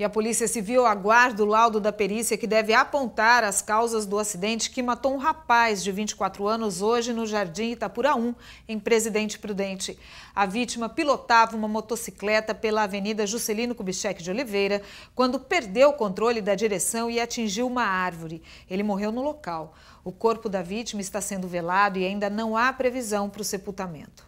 E a Polícia Civil aguarda o laudo da perícia que deve apontar as causas do acidente que matou um rapaz de 24 anos hoje no Jardim Itapura 1, em Presidente Prudente. A vítima pilotava uma motocicleta pela Avenida Juscelino Kubitschek de Oliveira quando perdeu o controle da direção e atingiu uma árvore. Ele morreu no local. O corpo da vítima está sendo velado e ainda não há previsão para o sepultamento.